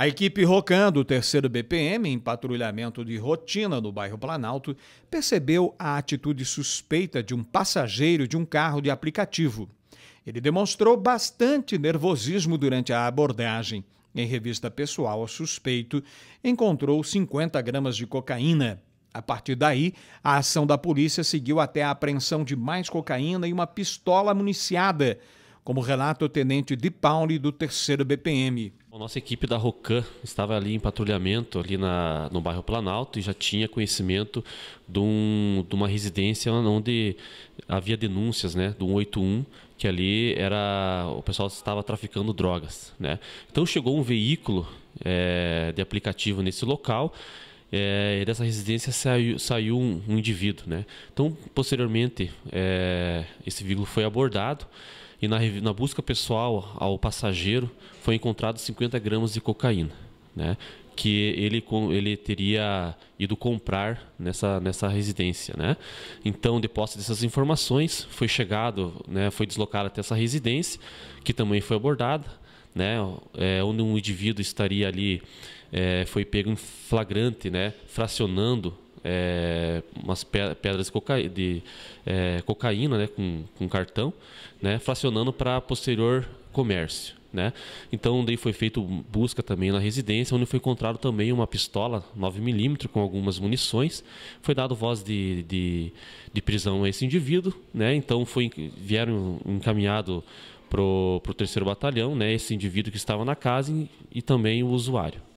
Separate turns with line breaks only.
A equipe Rocan do 3 BPM, em patrulhamento de rotina no bairro Planalto, percebeu a atitude suspeita de um passageiro de um carro de aplicativo. Ele demonstrou bastante nervosismo durante a abordagem. Em revista pessoal, o suspeito encontrou 50 gramas de cocaína. A partir daí, a ação da polícia seguiu até a apreensão de mais cocaína e uma pistola municiada, como relata o tenente de Pauli do 3 BPM. A nossa equipe da
Rocan estava ali em patrulhamento ali na, no bairro Planalto e já tinha conhecimento de, um, de uma residência onde havia denúncias né, do 181 que ali era o pessoal estava traficando drogas, né? Então chegou um veículo é, de aplicativo nesse local é, dessa residência saiu, saiu um, um, indivíduo, né? Então, posteriormente, é, esse veículo foi abordado e na, na, busca pessoal ao passageiro foi encontrado 50 gramas de cocaína, né? Que ele, ele teria ido comprar nessa, nessa residência, né? Então, de posse dessas informações, foi chegado, né? Foi deslocado até essa residência, que também foi abordada né? É, onde um indivíduo estaria ali, é, foi pego em flagrante, né? Fracionando é, umas pedras de, cocaína, de, é, cocaína né? Com, com cartão, né? Fracionando para posterior comércio né? Então daí foi feito busca também na residência, onde foi encontrado também uma pistola 9mm com algumas munições. Foi dado voz de, de, de prisão a esse indivíduo, né? Então foi vieram encaminhado pro, pro terceiro batalhão, né? Esse indivíduo que estava na casa e, e também o usuário.